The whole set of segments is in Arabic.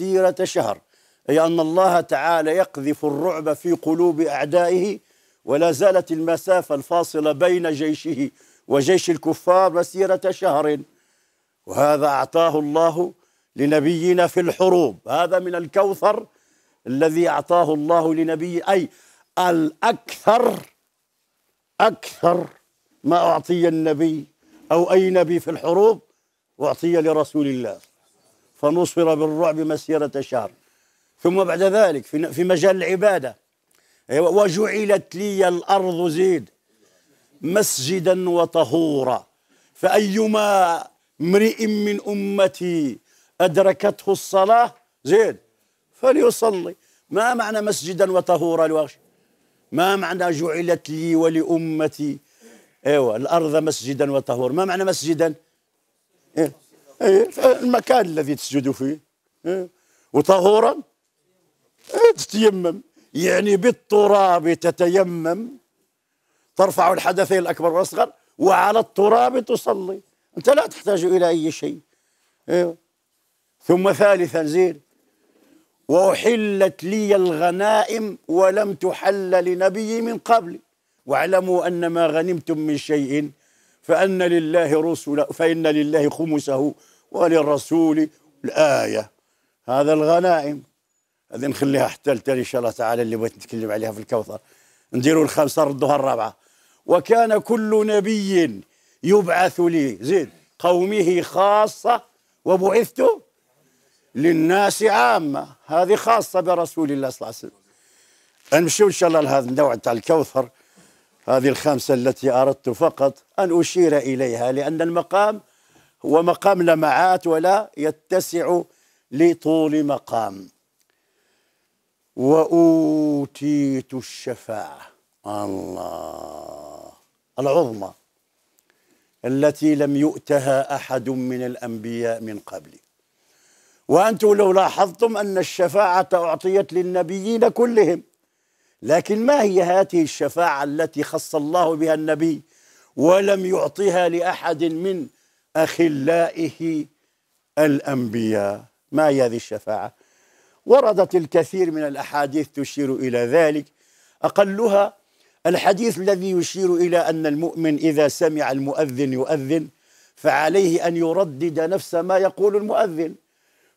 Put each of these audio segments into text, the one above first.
مسيرة شهر أي أن الله تعالى يقذف الرعب في قلوب أعدائه ولا زالت المسافة الفاصلة بين جيشه وجيش الكفار مسيرة شهر وهذا أعطاه الله لنبينا في الحروب هذا من الكوثر الذي أعطاه الله لنبي أي الأكثر أكثر ما أعطي النبي أو أي نبي في الحروب أعطي لرسول الله فنصر بالرعب مسيرة شهر ثم بعد ذلك في, مجال العبادة وجعلت لي الأرض زيد مسجدا وطهورا فأيما امرئ من أمتي أدركته الصلاة زيد فليصلي ما معنى مسجدا وطهورا الواش ما معنى جعلت لي ولأمتي ايوه الأرض مسجدا وطهورا ما معنى مسجدا إيه؟ إيه المكان الذي تسجد فيه إيه، وطهورا إيه، تتيمم يعني بالتراب تتيمم ترفع الحدثين الأكبر والأصغر وعلى التراب تصلي أنت لا تحتاج إلى أي شيء إيه. ثم ثالثا زين وأحلت لي الغنائم ولم تحل لنبي من قبل واعلموا أن ما غنمتم من شيء فأن لله رسل فإن لله خمسه وللرسول الآية هذا الغنائم هذه نخليها حتى ان شاء الله تعالى اللي بغيت نتكلم عليها في الكوثر نديروا الخمسه ردوها الرابعه وكان كل نبي يبعث لي زيد قومه خاصه وبعثت للناس عامه هذه خاصه برسول الله صلى الله عليه وسلم نمشيو ان شاء الله لهذا النوع تاع الكوثر هذه الخمسة التي أردت فقط أن أشير إليها لأن المقام هو مقام لمعات ولا يتسع لطول مقام وأوتيت الشفاعة الله العظمى التي لم يؤتها أحد من الأنبياء من قبلي وأنتم لو لاحظتم أن الشفاعة أعطيت للنبيين كلهم لكن ما هي هذه الشفاعة التي خص الله بها النبي ولم يعطيها لأحد من أخلائه الأنبياء ما هي هذه الشفاعة وردت الكثير من الأحاديث تشير إلى ذلك أقلها الحديث الذي يشير إلى أن المؤمن إذا سمع المؤذن يؤذن فعليه أن يردد نفس ما يقول المؤذن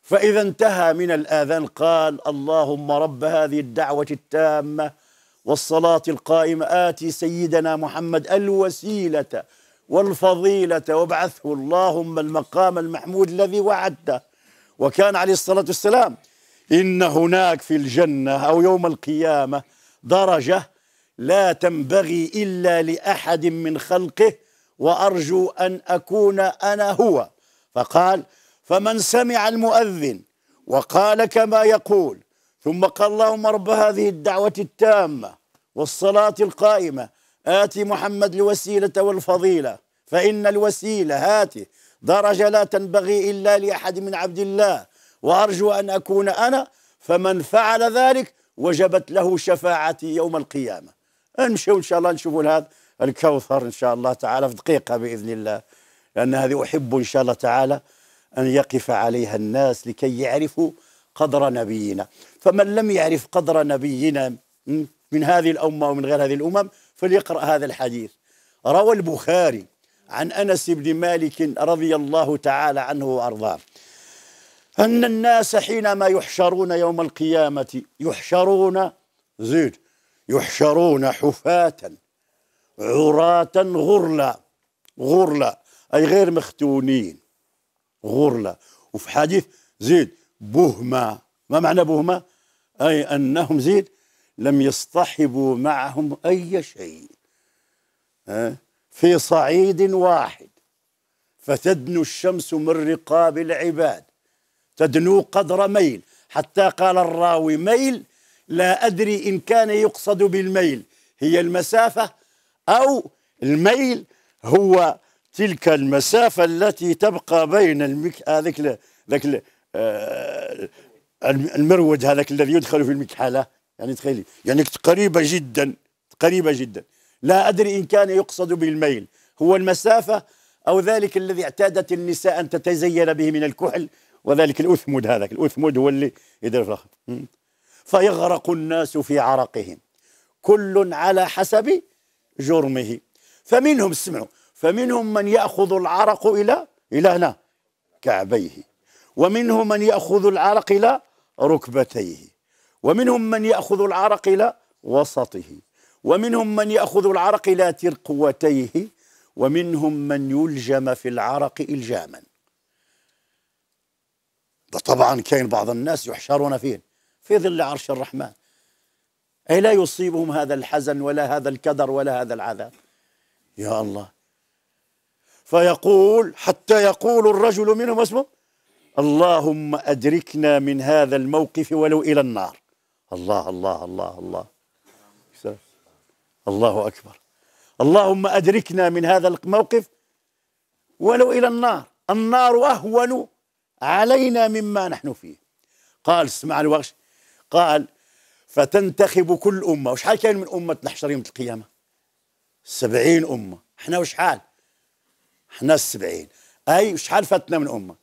فإذا انتهى من الآذان قال اللهم رب هذه الدعوة التامة والصلاة القائمة آتي سيدنا محمد الوسيلة والفضيلة وابعثه اللهم المقام المحمود الذي وعدته وكان عليه الصلاة والسلام إن هناك في الجنة أو يوم القيامة درجة لا تنبغي إلا لأحد من خلقه وأرجو أن أكون أنا هو فقال فمن سمع المؤذن وقال كما يقول ثم قال اللهم رب هذه الدعوة التامة والصلاة القائمة آت محمد الوسيلة والفضيلة فإن الوسيلة هاته درجة لا تنبغي إلا لأحد من عبد الله وأرجو أن أكون أنا فمن فعل ذلك وجبت له شفاعتي يوم القيامة نمشي إن شاء الله نشوفوا هذا الكوثر إن شاء الله تعالى في دقيقة بإذن الله لأن هذه أحب إن شاء الله تعالى أن يقف عليها الناس لكي يعرفوا قدر نبينا فمن لم يعرف قدر نبينا من هذه الأمة ومن غير هذه الأمم فليقرأ هذا الحديث روى البخاري عن أنس بن مالك رضي الله تعالى عنه وأرضاه أن الناس حينما يحشرون يوم القيامة يحشرون زيد يحشرون حفاة عراة غرلا غرلا أي غير مختونين غرلة وفي حديث زيد بهما ما معنى بهما أي أنهم زيد لم يصطحبوا معهم أي شيء في صعيد واحد فتدنو الشمس من رقاب العباد تدنو قدر ميل حتى قال الراوي ميل لا أدري إن كان يقصد بالميل هي المسافة أو الميل هو تلك المسافة التي تبقى بين المك... هذاك ل... ذاك ل... آه... هذاك الذي يدخل في المكحلة يعني تخيلي يعني قريبة جدا قريبة جدا لا أدري إن كان يقصد بالميل هو المسافة أو ذلك الذي اعتادت النساء أن تتزين به من الكحل وذلك الاثمود هذاك الاثمود هو اللي يدير في الأخر فيغرق الناس في عرقهم كل على حسب جرمه فمنهم اسمعوا فمنهم من يأخذ العرق إلى إلى هنا كعبيه ومنهم من يأخذ العرق إلى ركبتيه ومنهم من يأخذ العرق إلى وسطه ومنهم من يأخذ العرق إلى ترقوتيه ومنهم من يلجم في العرق إلجاما ده طبعا كان بعض الناس يحشرون فيه في ظل عرش الرحمن أي لا يصيبهم هذا الحزن ولا هذا الكدر ولا هذا العذاب يا الله فيقول حتى يقول الرجل منهم اسمه اللهم أدركنا من هذا الموقف ولو إلى النار الله الله الله الله الله, أكبر اللهم أدركنا من هذا الموقف ولو إلى النار النار أهون علينا مما نحن فيه قال اسمع الوغش قال فتنتخب كل أمة وشحال كان من أمة نحشر يوم القيامة سبعين أمة احنا وشحال احنا السبعين أي شحال فاتنا من أمة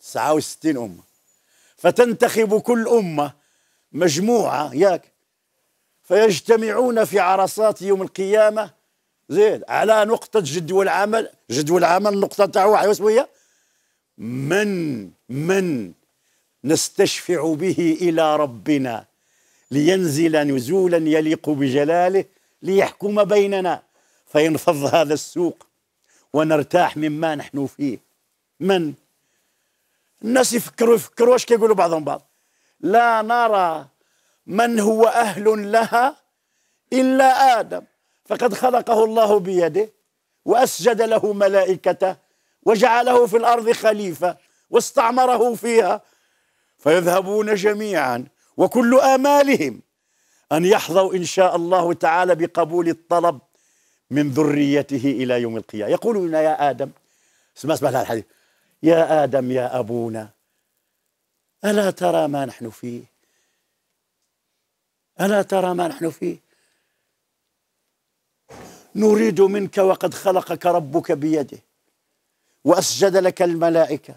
تسعة وستين أمة فتنتخب كل أمة مجموعة ياك فيجتمعون في عرصات يوم القيامة زين على نقطة جدول عمل جدول عمل النقطة تاع واحد وسوية من من نستشفع به إلى ربنا لينزل نزولا يليق بجلاله ليحكم بيننا فينفض هذا السوق ونرتاح مما نحن فيه من الناس يفكروا يفكروا واش كيقولوا بعضهم بعض لا نرى من هو أهل لها إلا آدم فقد خلقه الله بيده وأسجد له ملائكته وجعله في الأرض خليفة واستعمره فيها فيذهبون جميعا وكل آمالهم أن يحظوا إن شاء الله تعالى بقبول الطلب من ذريته إلى يوم القيامة يقولون يا آدم اسمع اسمع هذا الحديث يا آدم يا أبونا ألا ترى ما نحن فيه ألا ترى ما نحن فيه نريد منك وقد خلقك ربك بيده وأسجد لك الملائكة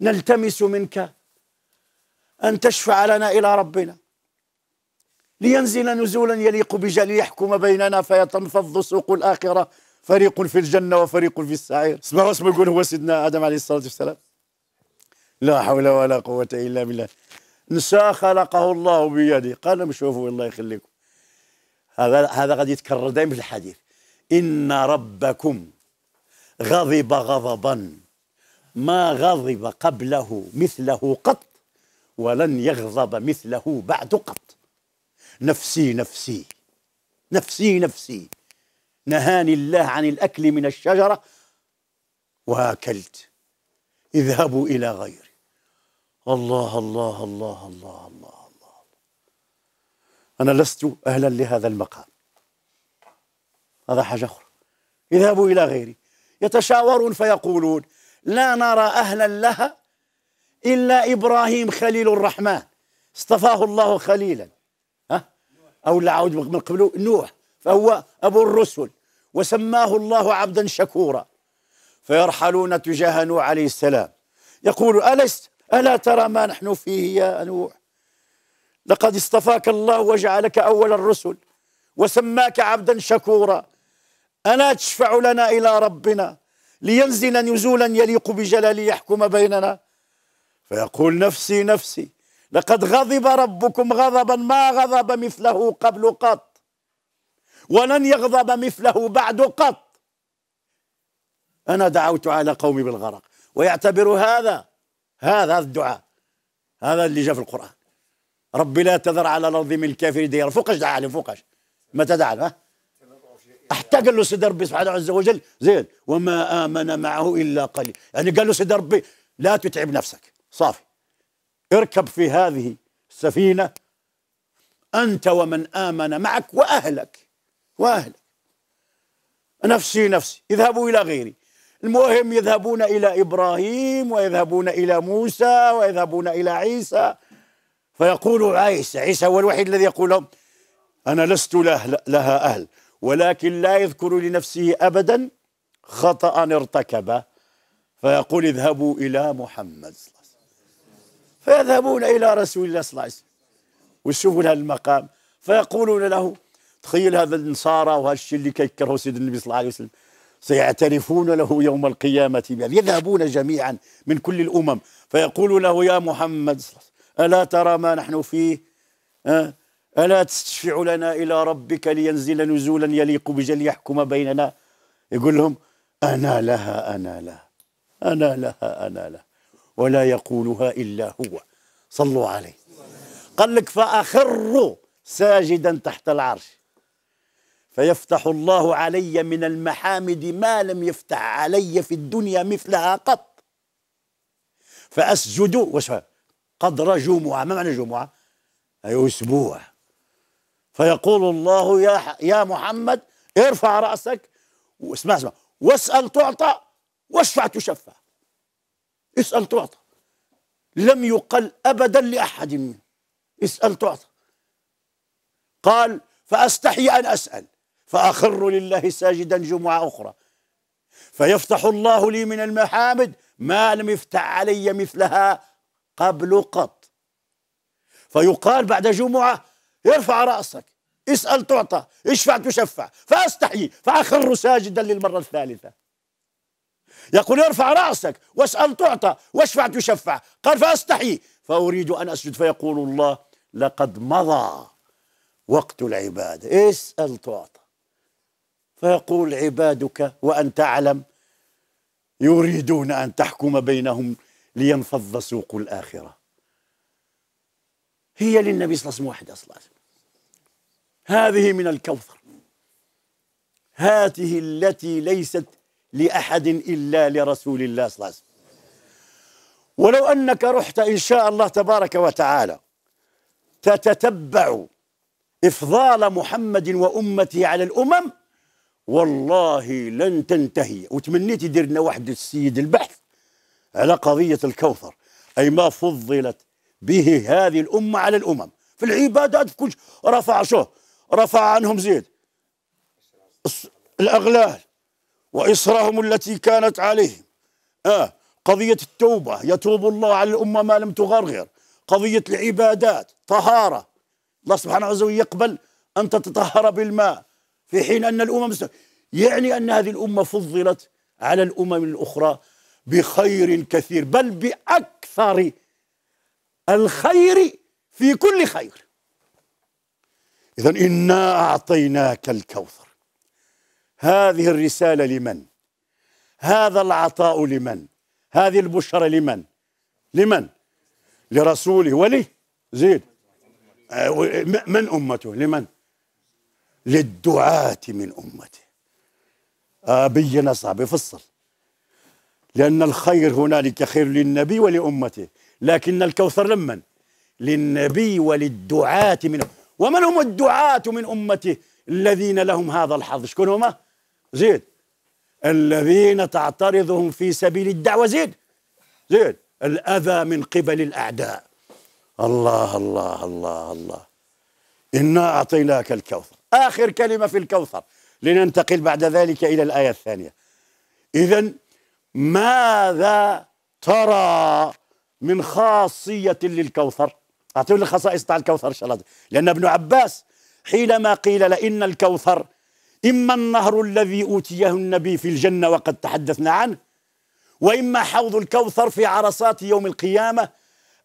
نلتمس منك أن تشفع لنا إلى ربنا لينزل نزولا يليق بجليل يحكم بيننا فيتنفض سوق الآخرة فريق في الجنة وفريق في السعير اسمع اسمعوا يقول هو سيدنا آدم عليه الصلاة والسلام لا حول ولا قوة إلا بالله نساء خلقه الله بيده قال لهم شوفوا الله يخليكم هذا هذا غادي يتكرر دائما في الحديث إن ربكم غضب غضبا ما غضب قبله مثله قط ولن يغضب مثله بعد قط نفسي نفسي نفسي نفسي نهاني الله عن الأكل من الشجرة وأكلت اذهبوا إلى غيري الله الله الله الله الله الله أنا لست أهلا لهذا المقام هذا حاجة أخرى اذهبوا إلى غيري يتشاورون فيقولون لا نرى أهلا لها إلا إبراهيم خليل الرحمن اصطفاه الله خليلا أو لا عاود من قبله نوح فهو أبو الرسل وسماه الله عبدا شكورا فيرحلون تجاه نوح عليه السلام يقول ألست ألا ترى ما نحن فيه يا نوح لقد اصطفاك الله وجعلك أول الرسل وسماك عبدا شكورا ألا تشفع لنا إلى ربنا لينزل نزولا يليق بجلاله يحكم بيننا فيقول نفسي نفسي لقد غضب ربكم غضبا ما غضب مثله قبل قط ولن يغضب مثله بعد قط أنا دعوت على قومي بالغرق ويعتبر هذا هذا الدعاء هذا اللي جاء في القرآن ربي لا تذر على الأرض من الكافرين ديار فوقاش دعا عليه فوقاش ما تدعى له حتى قال له سيد ربي سبحانه عز وجل زين وما آمن معه إلا قليل يعني قال له سيد ربي لا تتعب نفسك صافي اركب في هذه السفينة أنت ومن آمن معك وأهلك وأهلك نفسي نفسي اذهبوا إلى غيري المهم يذهبون إلى إبراهيم ويذهبون إلى موسى ويذهبون إلى عيسى فيقول عيسى عيسى هو الوحيد الذي يقول أنا لست له لها أهل ولكن لا يذكر لنفسه أبدا خطأ ارتكبه فيقول اذهبوا إلى محمد فيذهبون إلى رسول الله صلى الله عليه وسلم ويشوفون هذا المقام فيقولون له تخيل هذا النصارى وهذا الشيء اللي كيكرهوا سيدنا النبي صلى الله عليه وسلم سيعترفون له يوم القيامة بأن يذهبون جميعا من كل الأمم فيقول له يا محمد ألا ترى ما نحن فيه ألا تشفع لنا إلى ربك لينزل نزولا يليق بجل يحكم بيننا يقول لهم أنا لها أنا لها أنا لها أنا لها ولا يقولها إلا هو صلوا عليه قال لك فأخر ساجدا تحت العرش فيفتح الله علي من المحامد ما لم يفتح علي في الدنيا مثلها قط فأسجد وش قدر جمعة ما معنى جمعة أي أسبوع فيقول الله يا يا محمد ارفع رأسك واسمع اسمع واسأل تعطى واشفع تشفع اسأل تعطى لم يقل أبدا لأحد منه اسأل تعطى قال فأستحي أن أسأل فأخر لله ساجدا جمعة أخرى فيفتح الله لي من المحامد ما لم يفتح علي مثلها قبل قط فيقال بعد جمعة ارفع رأسك اسأل تعطى اشفع تشفع فأستحي فأخر ساجدا للمرة الثالثة يقول ارفع رأسك واسأل تعطى واشفع تشفع قال فأستحي فأريد أن أسجد فيقول الله لقد مضى وقت العبادة اسأل تعطى فيقول عبادك وأن تعلم يريدون أن تحكم بينهم لينفض سوق الآخرة هي للنبي صلى الله عليه وسلم أصلا هذه من الكوثر هذه التي ليست لأحد إلا لرسول الله صلى الله عليه وسلم ولو أنك رحت إن شاء الله تبارك وتعالى تتتبع إفضال محمد وأمته على الأمم والله لن تنتهي وتمنيت يدير لنا واحد السيد البحث على قضية الكوثر أي ما فضلت به هذه الأمة على الأمم في العبادات في كل رفع شو رفع عنهم زيد الأغلال وإصرهم التي كانت عليهم آه قضية التوبة يتوب الله على الأمة ما لم تغرغر قضية العبادات طهارة الله سبحانه وتعالى يقبل أن تتطهر بالماء في حين أن الأمم يعني أن هذه الأمة فضلت على الأمم الأخرى بخير كثير بل بأكثر الخير في كل خير إذا إنا أعطيناك الكوثر هذه الرسالة لمن هذا العطاء لمن هذه البشرى لمن لمن لرسوله ولي زيد آه، من أمته لمن للدعاة من أمته أبينا صعب يفصل لأن الخير هنالك خير للنبي ولأمته لكن الكوثر لمن للنبي وللدعاة من ومن هم الدعاة من أمته الذين لهم هذا الحظ شكون هما زيد الذين تعترضهم في سبيل الدعوة زيد زيد الأذى من قبل الأعداء الله الله الله الله إنا أعطيناك الكوثر آخر كلمة في الكوثر لننتقل بعد ذلك إلى الآية الثانية إذا ماذا ترى من خاصية للكوثر أعطوني الخصائص تاع الكوثر إن شاء الله لأن ابن عباس حينما قيل لأن الكوثر إما النهر الذي أوتيه النبي في الجنة وقد تحدثنا عنه وإما حوض الكوثر في عرصات يوم القيامة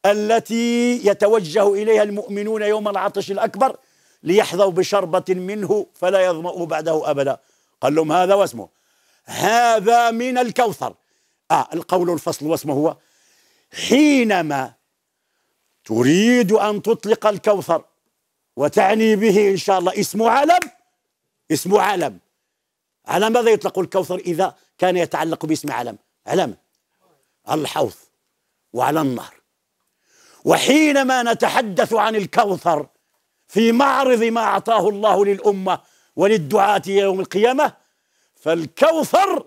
التي يتوجه إليها المؤمنون يوم العطش الأكبر ليحظوا بشربة منه فلا يظمأوا بعده أبدا قال لهم هذا واسمه هذا من الكوثر آه القول الفصل واسمه هو حينما تريد أن تطلق الكوثر وتعني به إن شاء الله اسم علم اسمه علم على ماذا يطلق الكوثر إذا كان يتعلق باسم علم علم الحوض وعلى النهر وحينما نتحدث عن الكوثر في معرض ما أعطاه الله للأمة وللدعاة يوم القيامة فالكوثر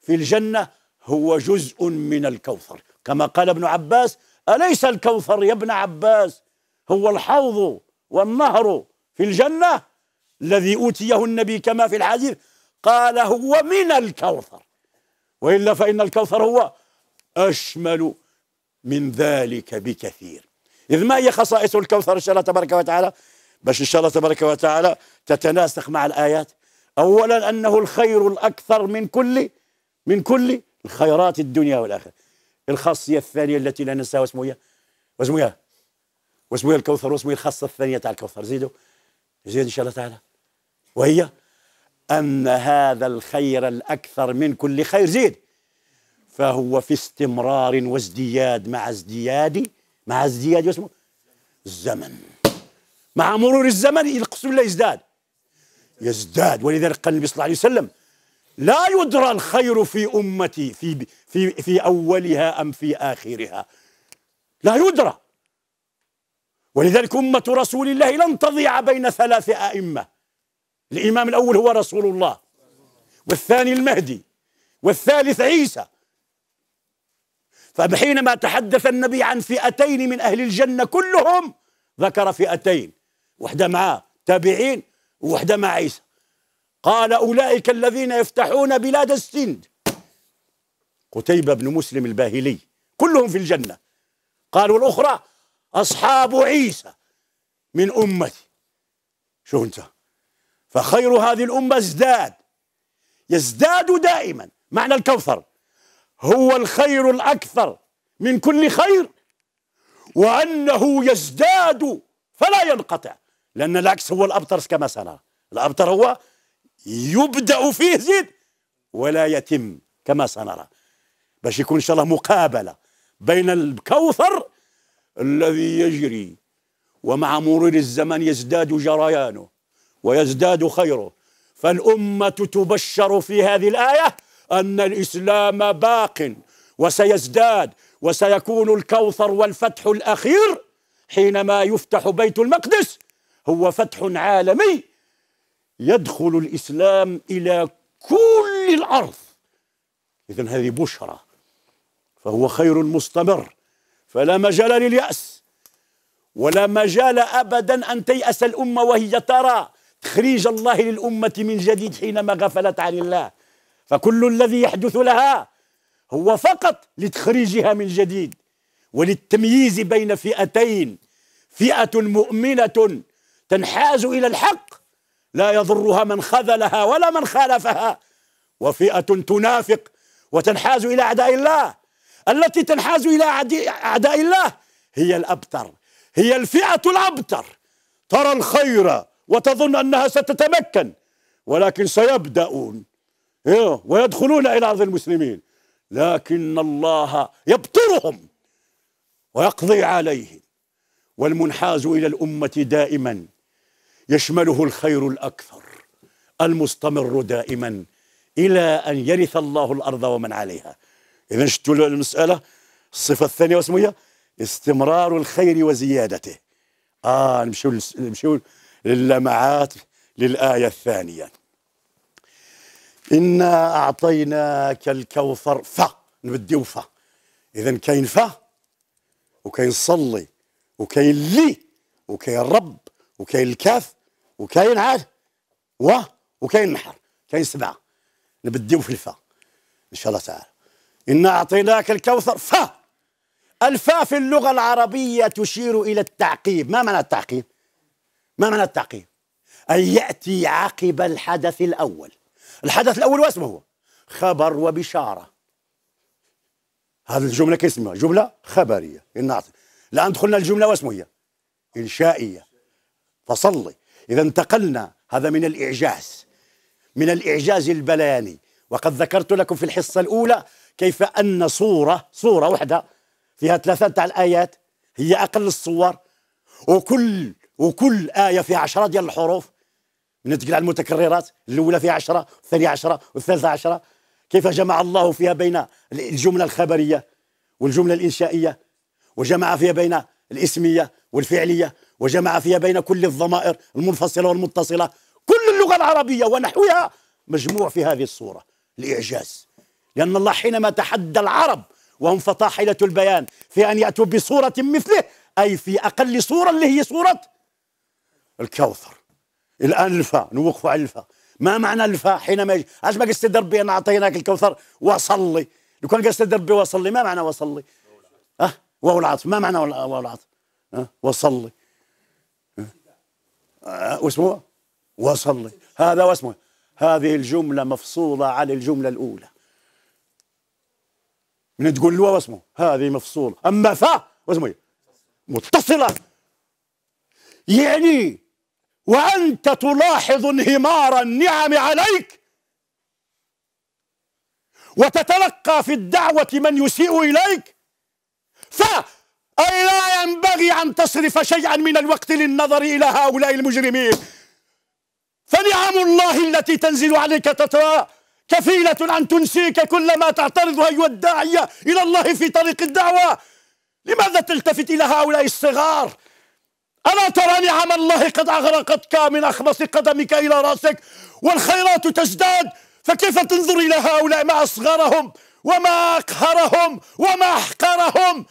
في الجنة هو جزء من الكوثر كما قال ابن عباس أليس الكوثر يا ابن عباس هو الحوض والنهر في الجنة الذي أوتيه النبي كما في الحديث قال هو من الكوثر وإلا فإن الكوثر هو أشمل من ذلك بكثير إذ ما هي خصائص الكوثر إن شاء الله تبارك وتعالى باش إن شاء الله تبارك وتعالى تتناسق مع الآيات أولا أنه الخير الأكثر من كل من كل الخيرات الدنيا والآخرة الخاصية الثانية التي لا ننساها واسمها إيه؟ واسمها إيه؟ واسمها إيه الكوثر واسمها الخاصة الثانية تاع الكوثر زيدوا زين إن شاء الله تعالى وهي أن هذا الخير الأكثر من كل خير زيد فهو في استمرار وازدياد مع ازدياد مع ازدياد اسمه الزمن مع مرور الزمن يقسم الله يزداد يزداد ولذلك قال النبي صلى الله عليه وسلم لا يدرى الخير في امتي في في في اولها ام في اخرها لا يدرى ولذلك أمة رسول الله لن تضيع بين ثلاث أئمة الإمام الأول هو رسول الله والثاني المهدي والثالث عيسى فحينما تحدث النبي عن فئتين من أهل الجنة كلهم ذكر فئتين وحدة مع تابعين وحدة مع عيسى قال أولئك الذين يفتحون بلاد السند قتيبة بن مسلم الباهلي كلهم في الجنة قالوا الأخرى أصحاب عيسى من أمتي شو أنت فخير هذه الأمة ازداد يزداد دائما معنى الكوثر هو الخير الأكثر من كل خير وأنه يزداد فلا ينقطع لأن العكس هو الأبطر كما سنرى الأبطر هو يبدأ فيه زيد ولا يتم كما سنرى باش يكون إن شاء الله مقابلة بين الكوثر الذي يجري ومع مرور الزمن يزداد جريانه ويزداد خيره فالأمة تبشر في هذه الآية أن الإسلام باق وسيزداد وسيكون الكوثر والفتح الأخير حينما يفتح بيت المقدس هو فتح عالمي يدخل الإسلام إلى كل الأرض إذا هذه بشرى فهو خير مستمر فلا مجال لليأس ولا مجال أبدا أن تيأس الأمة وهي ترى تخريج الله للأمة من جديد حينما غفلت عن الله فكل الذي يحدث لها هو فقط لتخريجها من جديد وللتمييز بين فئتين فئة مؤمنة تنحاز إلى الحق لا يضرها من خذلها ولا من خالفها وفئة تنافق وتنحاز إلى أعداء الله التي تنحاز إلى أعداء الله هي الأبتر هي الفئة الأبتر ترى الخير وتظن أنها ستتمكن ولكن سيبدأون إيه، ويدخلون إلى أرض المسلمين لكن الله يبطرهم ويقضي عليهم والمنحاز إلى الأمة دائما يشمله الخير الأكثر المستمر دائما إلى أن يرث الله الأرض ومن عليها إذا شفتوا المسألة الصفة الثانية واسمها استمرار الخير وزيادته آه نمشيو نمشيو للمعات للآية الثانية إنا أعطيناك الكوثر ف نبديو ف إذا كاين ف وكاين صلي وكاين لي وكاين رب وكاين الكاف وكاين عاد و وكاين نحر كاين سبعة نبديو في الفا إن شاء الله تعالى إنا أعطيناك الكوثر فا الفا في اللغة العربية تشير إلى التعقيب ما معنى التعقيب؟ ما معنى التعقيب؟ أن يأتي عقب الحدث الأول الحدث الأول واسمه هو خبر وبشارة هذه الجملة كاسمها جملة خبرية إن الآن دخلنا الجملة واسمه هي إنشائية فصلي إذا انتقلنا هذا من الإعجاز من الإعجاز البلاني وقد ذكرت لكم في الحصة الأولى كيف أن صورة صورة واحدة فيها ثلاثة تاع الآيات هي أقل الصور وكل وكل آية فيها عشرة ديال الحروف نتقل على المتكررات الأولى فيها عشرة والثانية عشرة والثالثة عشرة كيف جمع الله فيها بين الجملة الخبرية والجملة الإنشائية وجمع فيها بين الاسمية والفعلية وجمع فيها بين كل الضمائر المنفصلة والمتصلة كل اللغة العربية ونحوها مجموع في هذه الصورة الإعجاز لأن الله حينما تحدى العرب وهم فطاحلة البيان في أن يأتوا بصورة مثله أي في أقل صورة اللي هي صورة الكوثر الآن الفاء نوقفوا على الفاء ما معنى الفاء حينما يجي ما قصد ربي أنا أعطيناك الكوثر وصلي لو كان قصد ربي وصلي ما معنى وصلي أه وهو العطف ما معنى وهو العطف أه وصلي أه, أه؟ واسمه وصلي هذا واسمه هذه الجملة مفصولة عن الجملة الأولى من تقول له واسمه هذه مفصولة أما فا واسمه إيه؟ متصلة يعني وأنت تلاحظ انهمار النعم عليك وتتلقى في الدعوة من يسيء إليك أي لا ينبغي أن تصرف شيئا من الوقت للنظر إلى هؤلاء المجرمين فنعم الله التي تنزل عليك تتوى كفيلة أن تنسيك كل ما تعترض أيها الداعية إلى الله في طريق الدعوة لماذا تلتفت إلى هؤلاء الصغار ألا ترى نعم الله قد أغرقتك من أخمص قدمك إلى رأسك والخيرات تزداد فكيف تنظر إلى هؤلاء ما أصغرهم وما أقهرهم وما أحقرهم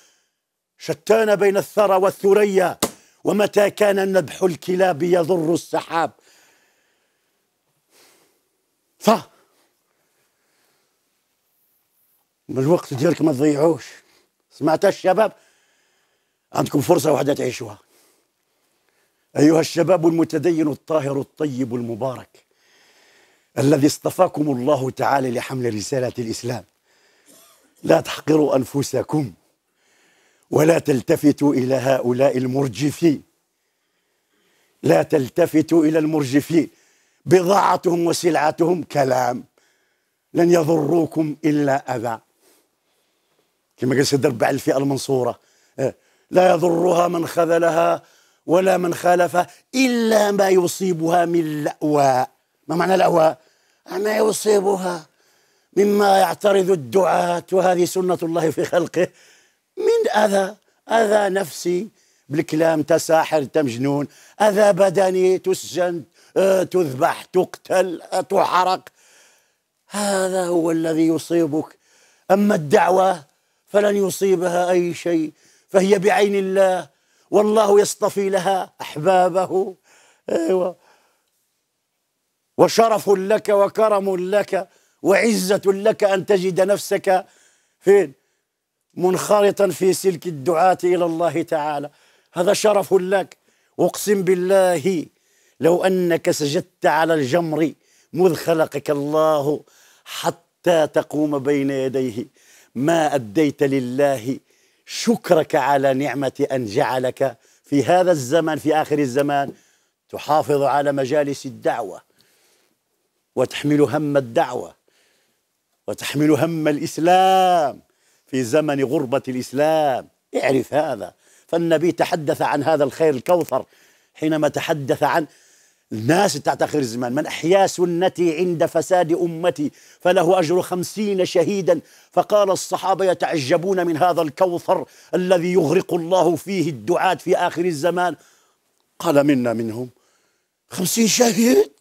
شتان بين الثرى والثريا ومتى كان نبح الكلاب يضر السحاب ف بالوقت ديالك ما تضيعوش سمعت الشباب عندكم فرصة واحدة تعيشوها أيها الشباب المتدين الطاهر الطيب المبارك الذي اصطفاكم الله تعالى لحمل رسالة الإسلام لا تحقروا أنفسكم ولا تلتفتوا إلى هؤلاء المرجفين لا تلتفتوا إلى المرجفين بضاعتهم وسلعتهم كلام لن يضروكم إلا أذى كما قال سيد على الفئة المنصورة آه، لا يضرها من خذلها ولا من خالفها إلا ما يصيبها من لأواء ما معنى لاواء؟ ما يصيبها مما يعترض الدعاة وهذه سنة الله في خلقه من أذى أذى نفسي بالكلام تساحر تمجنون أذى بدني تسجن آه، تذبح تقتل آه، تحرق هذا هو الذي يصيبك أما الدعوة فلن يصيبها أي شيء فهي بعين الله والله يصطفي لها أحبابه أيوة وشرف لك وكرم لك وعزة لك أن تجد نفسك فين منخرطا في سلك الدعاة إلى الله تعالى هذا شرف لك أقسم بالله لو أنك سجدت على الجمر مذ خلقك الله حتى تقوم بين يديه ما أديت لله شكرك على نعمة أن جعلك في هذا الزمن في آخر الزمان تحافظ على مجالس الدعوة وتحمل هم الدعوة وتحمل هم الإسلام في زمن غربة الإسلام اعرف هذا فالنبي تحدث عن هذا الخير الكوثر حينما تحدث عن الناس بتاعت آخر الزمان من أحيا سنتي عند فساد أمتي فله أجر خمسين شهيدا فقال الصحابة يتعجبون من هذا الكوثر الذي يغرق الله فيه الدعاة في آخر الزمان قال منا منهم خمسين شهيد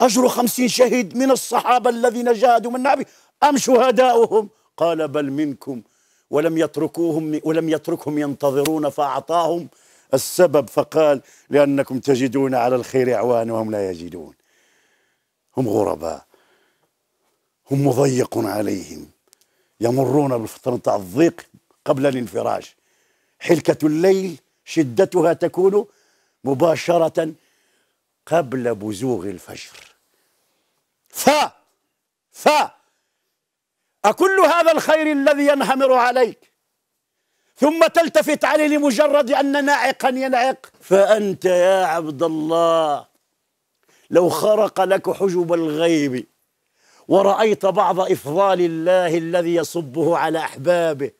أجر خمسين شهيد من الصحابة الذين جاهدوا من النبي أم شهداؤهم قال بل منكم ولم يتركوهم ولم يتركهم ينتظرون فأعطاهم السبب فقال لأنكم تجدون على الخير أعوان وهم لا يجدون هم غرباء هم مضيق عليهم يمرون بالفترة نتاع الضيق قبل الانفراج حلكة الليل شدتها تكون مباشرة قبل بزوغ الفجر ف ف أكل هذا الخير الذي ينهمر عليك ثم تلتفت عليه لمجرد أن ناعقا ينعق فأنت يا عبد الله لو خرق لك حجب الغيب ورأيت بعض إفضال الله الذي يصبه على أحبابه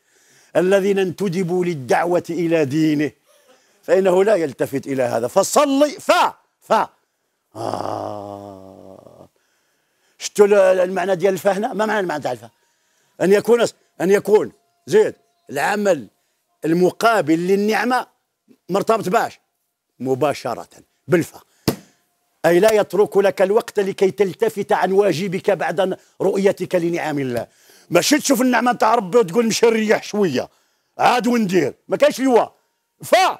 الذين انتدبوا للدعوة إلى دينه فإنه لا يلتفت إلى هذا فصلي ف ف آه شفتوا المعنى ديال الفهنة ما معنى المعنى ديال الفهنة أن يكون أن يكون زيد العمل المقابل للنعمة مرتبط باش مباشرة بالفا أي لا يترك لك الوقت لكي تلتفت عن واجبك بعد رؤيتك لنعم الله ماشي تشوف النعمة نتاع ربي وتقول مش نريح شوية عاد وندير ما كاينش لواء فا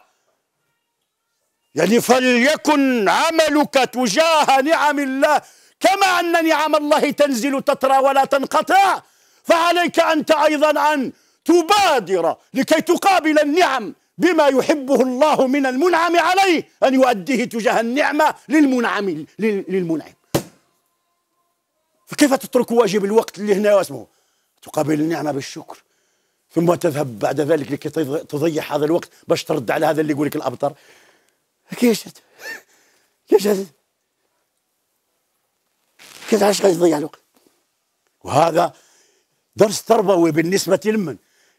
يعني فليكن عملك تجاه نعم الله كما أن نعم الله تنزل تترى ولا تنقطع فعليك أنت أيضا أن تبادر لكي تقابل النعم بما يحبه الله من المنعم عليه أن يؤديه تجاه النعمة للمنعم للمنعم فكيف تترك واجب الوقت اللي هنا اسمه تقابل النعمة بالشكر ثم تذهب بعد ذلك لكي تضيع هذا الوقت باش ترد على هذا اللي يقول لك الأبطر كيف كيش كيف علاش غادي تضيع الوقت وهذا درس تربوي بالنسبة لمن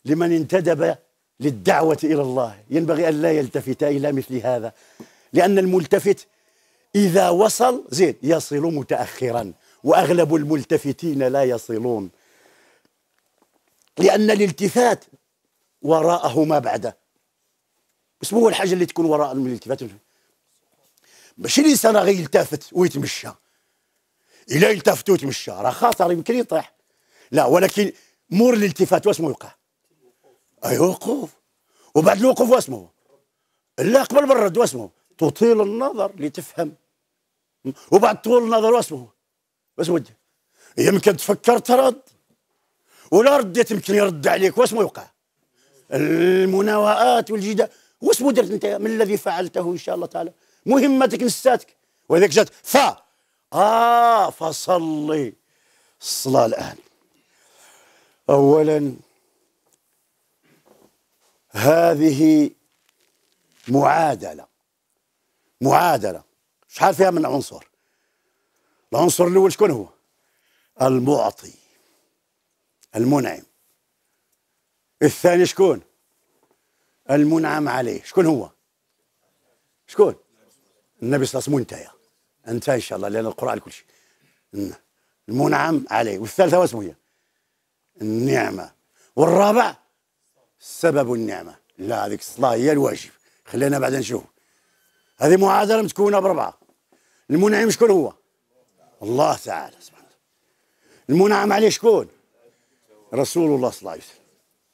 لمن انتدب للدعوة إلى الله ينبغي أن لا يلتفت إلى مثل هذا لأن الملتفت إذا وصل زين يصل متأخرا وأغلب الملتفتين لا يصلون لأن الالتفات وراءه ما بعده اسمه الحاجة اللي تكون وراء الالتفات ماشي الإنسان راه يلتفت ويتمشى إلا يلتفت ويتمشى راه خاطر يمكن يطيح لا ولكن مور الالتفات واش يوقع أيوه، وقوف وبعد الوقوف واسمه لا قبل بالرد واسمه تطيل النظر لتفهم وبعد طول النظر واسمه واش وجه يمكن تفكر ترد ولا رديت يمكن يرد عليك واسمه يوقع المناوئات والجدال واسمه درت انت من الذي فعلته ان شاء الله تعالى مهمتك نساتك وذاك جات ف آه فصلي الصلاة الآن أولا هذه معادله معادله شحال فيها من عنصر العنصر الاول شكون هو المعطي المنعم الثاني شكون المنعم عليه شكون هو شكون النبي صلى الله عليه وسلم منتهى انت ان شاء الله لان القران كل شيء المنعم عليه والثالثه واسمه هي النعمه والرابع سبب النعمه لا هذيك الصلاه هي الواجب خلينا بعدا نشوف هذه معادله متكونه باربعه المنعم شكون هو الله تعالى سبحانه المنعم عليه شكون رسول الله صلى الله عليه وسلم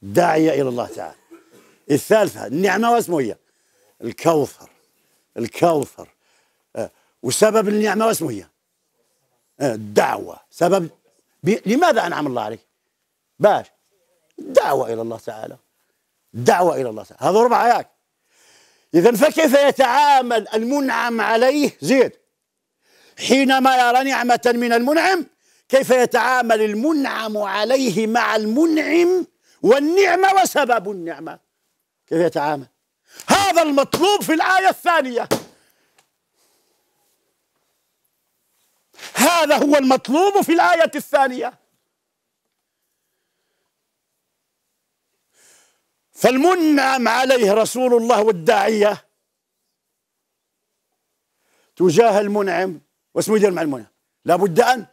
داعيه الى الله تعالى الثالثه النعمه واسمه هي الكوثر الكوثر آه. وسبب النعمه واسمه هي آه. الدعوه سبب بي... لماذا انعم الله عليك باش الدعوه الى الله تعالى دعوة إلى الله تعالى هذا أربع آيات إذا فكيف يتعامل المنعم عليه زيد حينما يرى نعمة من المنعم كيف يتعامل المنعم عليه مع المنعم والنعمة وسبب النعمة كيف يتعامل هذا المطلوب في الآية الثانية هذا هو المطلوب في الآية الثانية فالمنعم عليه رسول الله والداعية تجاه المنعم واسمه يدير مع المنعم لابد أن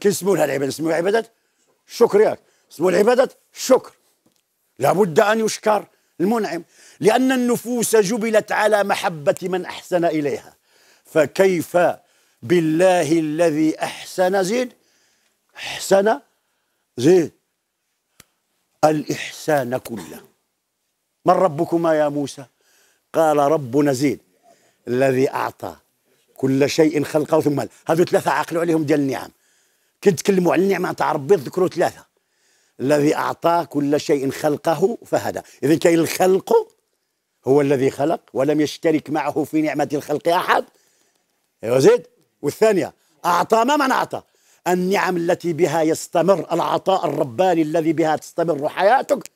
كيسموا لها العبادة اسمها عبادة شكر ياك اسمه العبادة شكر لابد أن يشكر المنعم لأن النفوس جبلت على محبة من أحسن إليها فكيف بالله الذي أحسن زيد أحسن زيد الإحسان كله من ربكما يا موسى قال ربنا زيد الذي أعطى كل شيء خلقه ثم هذو ثلاثة عقلوا عليهم ديال النعم كي تكلموا على النعمة تاع ربي ذكروا ثلاثة الذي أعطى كل شيء خلقه فهدى إذا كاين الخلق هو الذي خلق ولم يشترك معه في نعمة الخلق أحد أيوة زيد والثانية أعطى ما من أعطى النعم التي بها يستمر العطاء الرباني الذي بها تستمر حياتك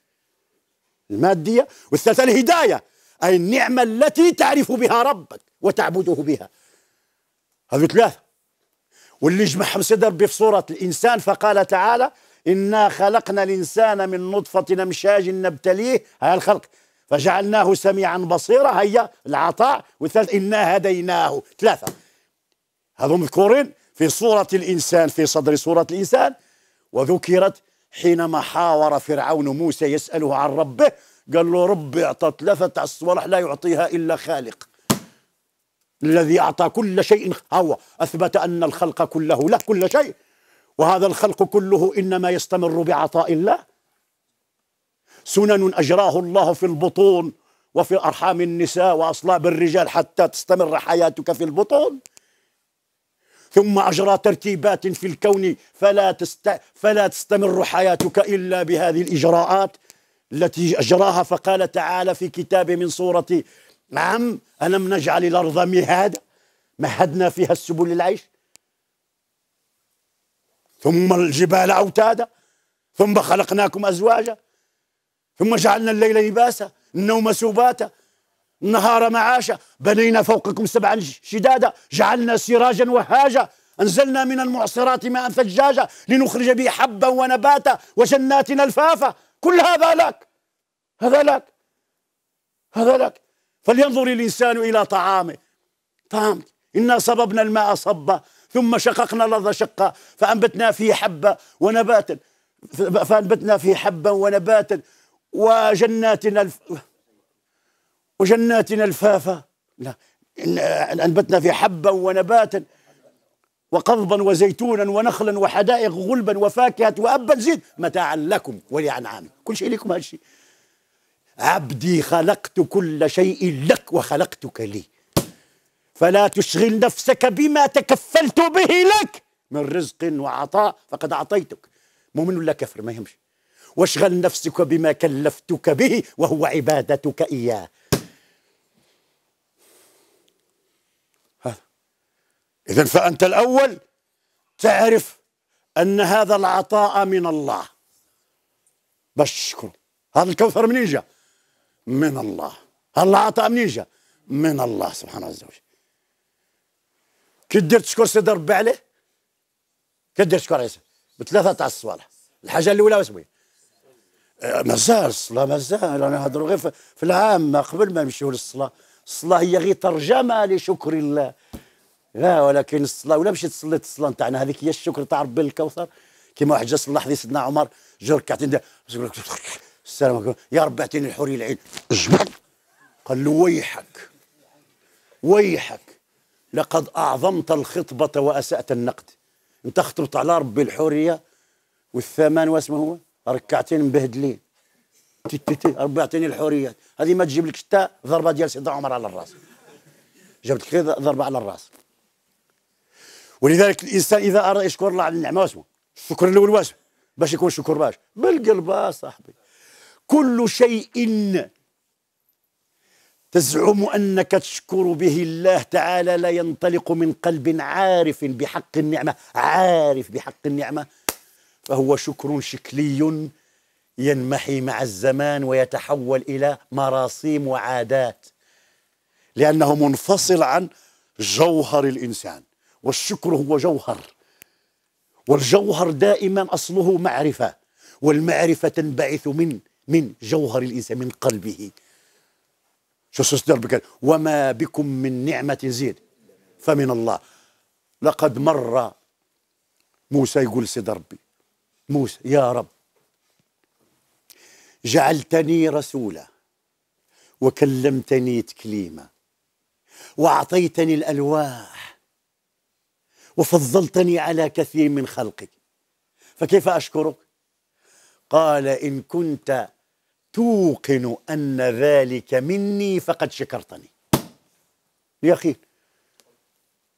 المادية والثالثة الهداية أي النعمة التي تعرف بها ربك وتعبده بها هذه ثلاثة واللي يجمعهم صدر ربي في صورة الإنسان فقال تعالى إنا خلقنا الإنسان من نطفة نمشاج نبتليه هذا الخلق فجعلناه سميعا بصيرا هيا العطاء والثالث إنا هديناه ثلاثة هذو مذكورين في صورة الإنسان في صدر صورة الإنسان وذكرت حينما حاور فرعون موسى يسأله عن ربه قال له ربي أعطى ثلاثة الصوالح لا يعطيها إلا خالق الذي أعطى كل شيء هو أثبت أن الخلق كله له كل شيء وهذا الخلق كله إنما يستمر بعطاء الله سنن أجراه الله في البطون وفي أرحام النساء وأصلاب الرجال حتى تستمر حياتك في البطون ثم أجرى ترتيبات في الكون فلا, تست فلا تستمر حياتك إلا بهذه الإجراءات التي أجراها فقال تعالى في كتابه من سورة نعم ألم نجعل الأرض مهادا مهدنا فيها السبل للعيش ثم الجبال أوتادا ثم خلقناكم أزواجا ثم جعلنا الليل لباسا النوم سباتا نهار معاشا بنينا فوقكم سبعا شدادا جعلنا سراجا وهاجا أنزلنا من المعصرات ماء ثجاجا لنخرج به حبا ونباتا وجناتنا الفافا كل هذا لك هذا لك هذا لك فلينظر الإنسان إلى طعامه طعام إنا صببنا الماء صبا ثم شققنا الأرض شقا فأنبتنا فيه حبا ونباتا فأنبتنا فيه حبا ونباتا وجناتنا الف... وجناتنا الفافا لا إن انبتنا في حبا ونباتا وقضبا وزيتونا ونخلا وحدائق غلبا وفاكهه وابا زيد متاعا لكم ولانعامكم كل شيء لكم هالشيء عبدي خلقت كل شيء لك وخلقتك لي فلا تشغل نفسك بما تكفلت به لك من رزق وعطاء فقد اعطيتك مؤمن ولا كفر ما يهمش واشغل نفسك بما كلفتك به وهو عبادتك اياه إذا فأنت الأول تعرف أن هذا العطاء من الله باش تشكر هذا الكوثر منين جا؟ من الله هذا العطاء منين جا؟ من الله سبحانه عز وجل كي دير تشكر سيدي ربي عليه كي دير تشكر عيسى بثلاثة تاع الصوالح الحاجة الأولى واش بغيت؟ أه، مازال الصلاة مازال أنا نهضر غير في العامة قبل ما نمشيو للصلاة الصلاة هي غير ترجمة لشكر الله لا ولكن الصلاه ولا مشيت صليت الصلاه نتاعنا هذيك هي الشكر تاع ربي للكوثر كما واحد جا صلى حديث سيدنا عمر جا ركعتين السلام عليكم يا رب اعطيني الحوري العين جبد قال له ويحك ويحك لقد اعظمت الخطبه واسات النقد انت خطبت على ربي الحوريه والثمن واسمه هو ركعتين مبهدلين تي تي تي ربي اعطيني الحوريه هذه ما تجيب لك حتى ضربه ديال سيدنا عمر على الراس جابت لك ضربه على الراس ولذلك الانسان اذا اراد يشكر الله على النعمه واسمه الشكر الاول واش باش يكون شكر باش بالقلب صاحبي كل شيء تزعم انك تشكر به الله تعالى لا ينطلق من قلب عارف بحق النعمه عارف بحق النعمه فهو شكر شكلي ينمحي مع الزمان ويتحول الى مراسيم وعادات لانه منفصل عن جوهر الانسان والشكر هو جوهر والجوهر دائما أصله معرفة والمعرفة تنبعث من من جوهر الإنسان من قلبه شو سوستر بكال وما بكم من نعمة زيد فمن الله لقد مر موسى يقول لسيد ربي موسى يا رب جعلتني رسولا وكلمتني تكليما واعطيتني الالواح وفضلتني على كثير من خلقك فكيف أشكرك؟ قال إن كنت توقن أن ذلك مني فقد شكرتني يا أخي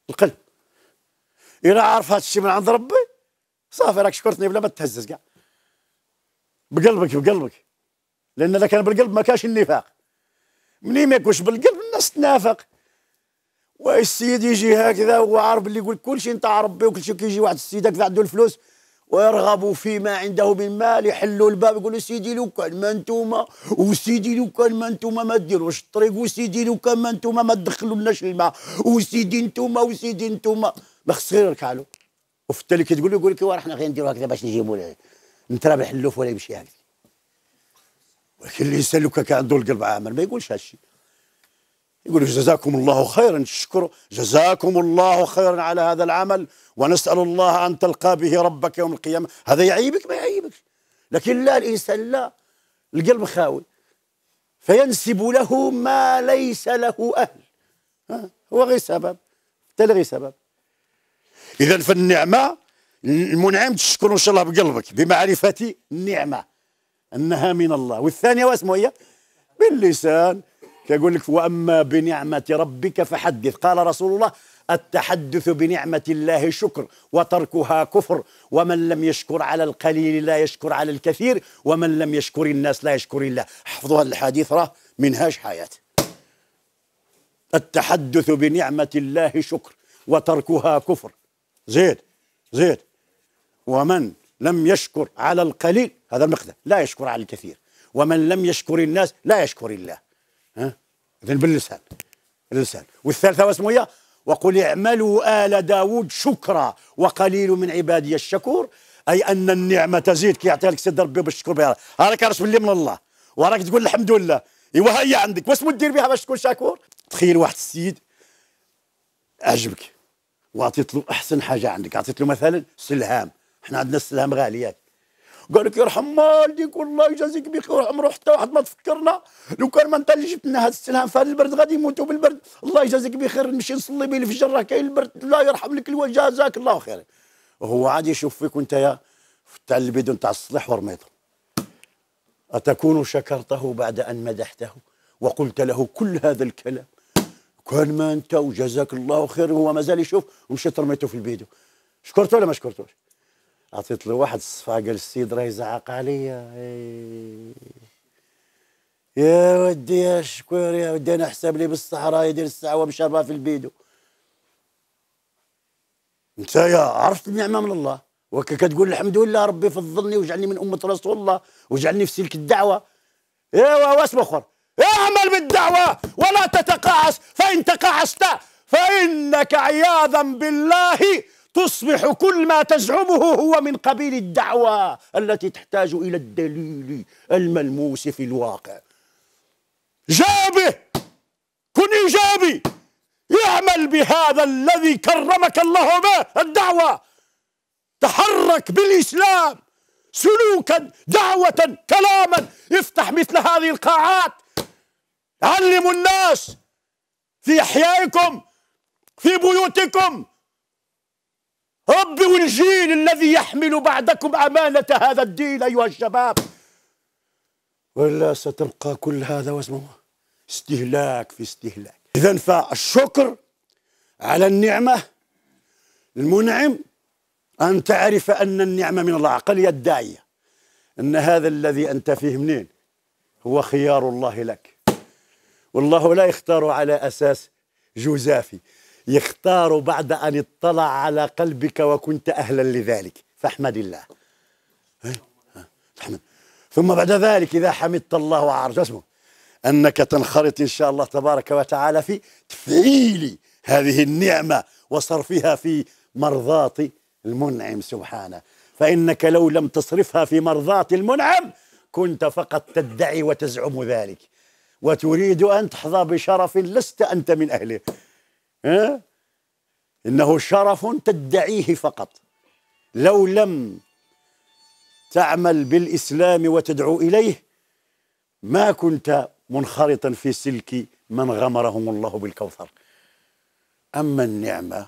القلب إلا عارف هذا الشيء من عند ربي صافي راك شكرتني بلا ما تهزز كاع بقلبك بقلبك لأن إذا كان بالقلب ما كاش النفاق منين ما يكونش بالقلب الناس تنافق واش السيد يجي هكذا هو عارف اللي يقول كل شيء نتاع ربي وكل شيء كيجي واحد السيد هكذا عنده الفلوس ويرغب فيما عنده من مال يحلوا الباب يقول سيدي لو كان ما انتوما وسيدي لو كان ما انتوما ما ديروش الطريق وسيدي لو كان ما انتوما ما تدخلوا لناش الماء وسيدي انتوما وسيدي انتوما ما خص غير يركع وفي التالي كتقول له يقول لك راه حنا غير نديروا هكذا باش نجيبوا نترابح اللوف ولا يمشي هكذا ولكن الانسان لو كان عنده القلب عامر ما يقولش هالشيء يقول جزاكم الله خيرا شكر جزاكم الله خيرا على هذا العمل ونسأل الله أن تلقى به ربك يوم القيامة هذا يعيبك ما يعيبك لكن لا الإنسان لا القلب خاوي فينسب له ما ليس له أهل هو غير سبب بالتالي غير سبب إذا فالنعمة المنعم تشكر إن شاء الله بقلبك بمعرفة النعمة أنها من الله والثانية واسمه هي إيه؟ باللسان يقول لك واما بنعمه ربك فحدث قال رسول الله التحدث بنعمه الله شكر وتركها كفر ومن لم يشكر على القليل لا يشكر على الكثير ومن لم يشكر الناس لا يشكر الله حفظوا هذا الحديث راه منهاج حياه التحدث بنعمه الله شكر وتركها كفر زيد زيد ومن لم يشكر على القليل هذا المقدار لا يشكر على الكثير ومن لم يشكر الناس لا يشكر الله ها اذن باللسان باللسان والثالثه واسمه وقل اعملوا آل داود شكرا وقليل من عبادي الشكور أي أن النعمة تزيد كي يعطيها لك سيد ربي باش تشكر بها راك عارف باللي من الله وراك تقول الحمد لله إيوا هي عندك واش دير بها باش تكون شاكور تخيل واحد السيد عجبك وعطيت له أحسن حاجة عندك عطيت له مثلا سلهام حنا عندنا السلهام غالي ياك قال لك يرحم والديك والله يجازيك بخير ويرحم روح حتى واحد ما تفكرنا لو كان ما انت اللي جبت لنا هذا السلام في هذا البرد غادي يموتوا بالبرد الله يجازيك بخير نمشي نصلي به الفجر راه كاين البرد الله يرحم لك الوالد جازاك الله خير وهو عاد يشوف فيك وانت يا تاع البيدو تاع الصليح ورميضه أتكون شكرته بعد أن مدحته وقلت له كل هذا الكلام كان ما أنت وجزاك الله خير وهو مازال يشوف ومشيت رميته في البيدو شكرته ولا ما شكرتوش عطيت له واحد الصفعه قال السيد راه يزعق عليا إيه. يا ودي يا شكور يا ودي انا حساب لي بالصحراء يدير السعوه مشربه في البيدو انت يا عرفت النعمه من الله وكا كتقول الحمد لله ربي فضلني وجعلني من امه رسول الله وجعلني في سلك الدعوه ايوا واسم اخر إيه، اعمل بالدعوه ولا تتقاعس فان تقاعست فانك عياذا بالله تصبح كل ما تزعمه هو من قبيل الدعوة التي تحتاج إلى الدليل الملموس في الواقع جابه كن إيجابي اعمل بهذا الذي كرمك الله به الدعوة تحرك بالإسلام سلوكا دعوة كلاما افتح مثل هذه القاعات علموا الناس في إحيائكم في بيوتكم ربي والجيل الذي يحمل بعدكم أمانة هذا الدين أيها الشباب ولا ستبقى كل هذا واسمه استهلاك في استهلاك إذا فالشكر على النعمة المنعم أن تعرف أن النعمة من الله عقل يدعي أن هذا الذي أنت فيه منين هو خيار الله لك والله لا يختار على أساس جزافي يختار بعد أن اطلع على قلبك وكنت أهلا لذلك فاحمد الله إيه؟ ثم بعد ذلك إذا حمدت الله وعرج اسمه أنك تنخرط إن شاء الله تبارك وتعالى في تفعيل هذه النعمة وصرفها في مرضاة المنعم سبحانه فإنك لو لم تصرفها في مرضاة المنعم كنت فقط تدعي وتزعم ذلك وتريد أن تحظى بشرف لست أنت من أهله إنه شرف تدعيه فقط لو لم تعمل بالإسلام وتدعو إليه ما كنت منخرطا في سلك من غمرهم الله بالكوثر أما النعمة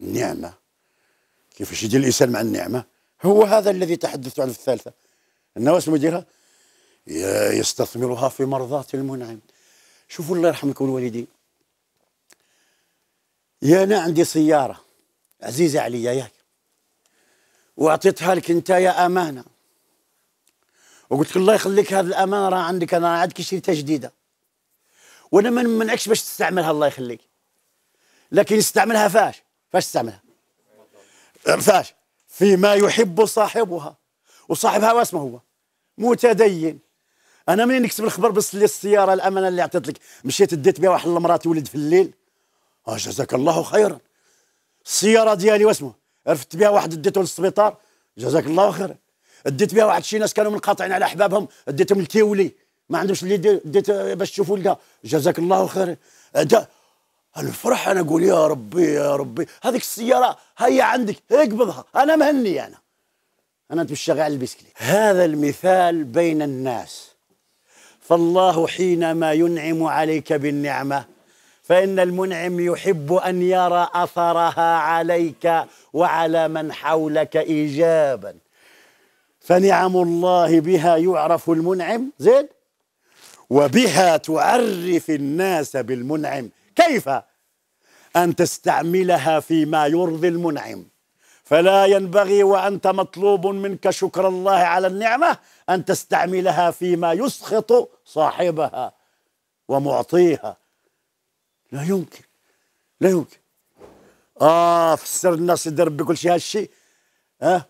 النعمة كيفاش يجي الإنسان مع النعمة هو هذا الذي تحدثت عنه في الثالثة أنه اسمه يديرها يستثمرها في مرضاة المنعم شوفوا الله يرحمكم الوالدين يا انا عندي سياره عزيزه عليا ياك واعطيتها لك انت يا امانه وقلت لك الله يخليك هذه الامانه راه عندك انا عاد كي شريتها جديده وانا ما نمنعكش باش تستعملها الله يخليك لكن استعملها فاش فاش استعملها فاش فيما يحب صاحبها وصاحبها واسمه هو متدين انا منين نكتب الخبر بس السياره الامانه اللي عطيت لك مشيت اديت بها واحد المراه تولد في الليل اه جزاك الله خيرا السياره ديالي واسمه عرفت بها واحد اديته للسبيطار جزاك الله خيرا ديت بها واحد شي ناس كانوا منقطعين على احبابهم ديتهم لتيولي ما عندهمش اللي ديت باش تشوفوا لقى جزاك الله خيرا الفرح انا اقول يا ربي يا ربي هذيك السياره هيا عندك اقبضها انا مهني انا انا تمشى غير على البسكليت هذا المثال بين الناس فالله حينما ينعم عليك بالنعمه فإن المنعم يحب أن يرى أثرها عليك وعلى من حولك إيجابا فنعم الله بها يعرف المنعم زين وبها تعرف الناس بالمنعم كيف أن تستعملها فيما يرضي المنعم فلا ينبغي وأنت مطلوب منك شكر الله على النعمة أن تستعملها فيما يسخط صاحبها ومعطيها لا يمكن لا يمكن اه فسر لنا سيدي ربي كل شيء هالشيء اه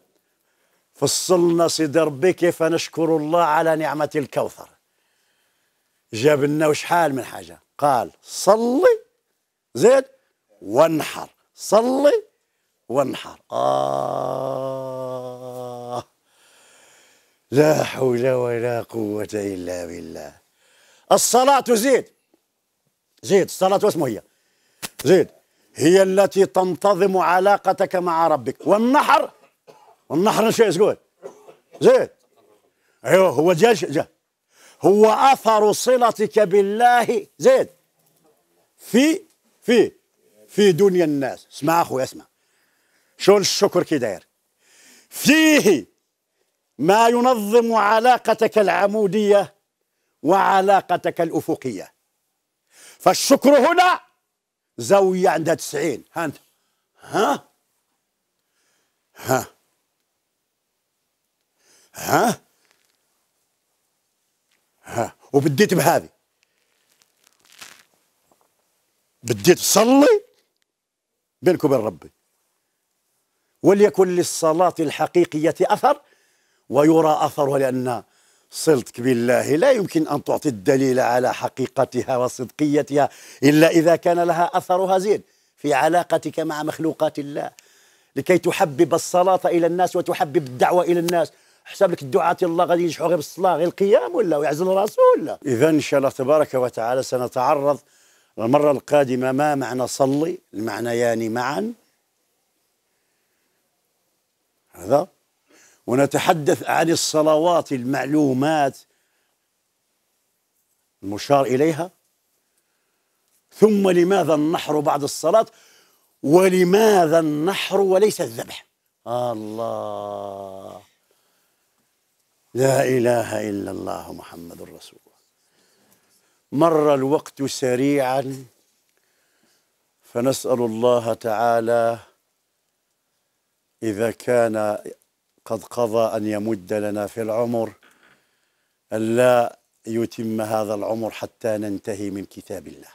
فصلنا سيدي ربي كيف نشكر الله على نعمة الكوثر جاب لنا وشحال من حاجة قال صلي زيد وانحر صلي وانحر آه لا حول ولا قوة إلا بالله الصلاة زيد زيد الصلاة واسمه هي زيد هي التي تنتظم علاقتك مع ربك والنحر والنحر شيء يقول زيد ايوه هو جا هو اثر صلتك بالله زيد في في في دنيا الناس اسمع اخويا اسمع شلون الشكر كي داير فيه ما ينظم علاقتك العموديه وعلاقتك الافقيه فالشكر هنا زاوية عندها تسعين ها ها ها ها ها وبديت بهذه بديت صلي بينك وبين ربي وليكن للصلاة الحقيقية أثر ويرى أثرها لأن صلتك بالله لا يمكن أن تعطي الدليل على حقيقتها وصدقيتها إلا إذا كان لها أثرها زين في علاقتك مع مخلوقات الله لكي تحبب الصلاة إلى الناس وتحبب الدعوة إلى الناس حساب لك الدعاة الله غادي ينجحوا غير بالصلاة غير القيام ولا ويعزل راسه ولا إذا إن شاء الله تبارك وتعالى سنتعرض المرة القادمة ما معنى صلي المعنيان معا هذا ونتحدث عن الصلوات المعلومات المشار إليها ثم لماذا النحر بعد الصلاة ولماذا النحر وليس الذبح الله لا إله إلا الله محمد رسول الله مر الوقت سريعا فنسأل الله تعالى إذا كان قد قضى أن يمد لنا في العمر ألا يتم هذا العمر حتى ننتهي من كتاب الله